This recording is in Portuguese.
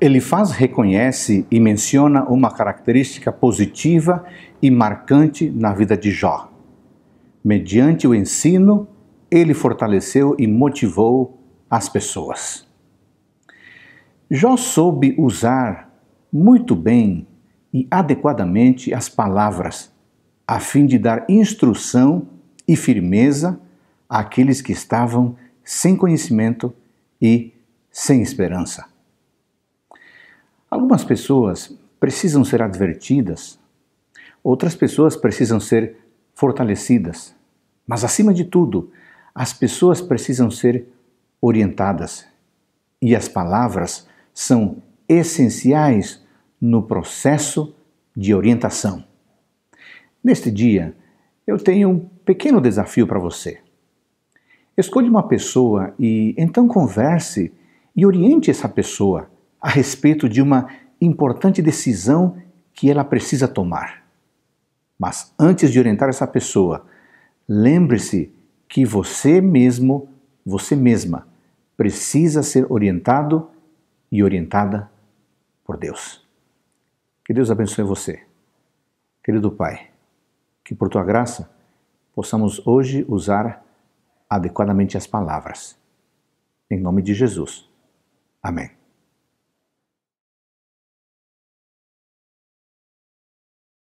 Ele faz reconhece e menciona uma característica positiva e marcante na vida de Jó. Mediante o ensino, ele fortaleceu e motivou as pessoas. Jó soube usar muito bem e adequadamente as palavras, a fim de dar instrução e firmeza àqueles que estavam sem conhecimento e sem esperança. Algumas pessoas precisam ser advertidas, outras pessoas precisam ser fortalecidas, mas acima de tudo, as pessoas precisam ser orientadas e as palavras são essenciais no processo de orientação. Neste dia, eu tenho um pequeno desafio para você. Escolha uma pessoa e então converse e oriente essa pessoa a respeito de uma importante decisão que ela precisa tomar. Mas antes de orientar essa pessoa, lembre-se que você mesmo, você mesma, precisa ser orientado e orientada por Deus. Que Deus abençoe você. Querido Pai, que por tua graça possamos hoje usar adequadamente as palavras. Em nome de Jesus. Amém.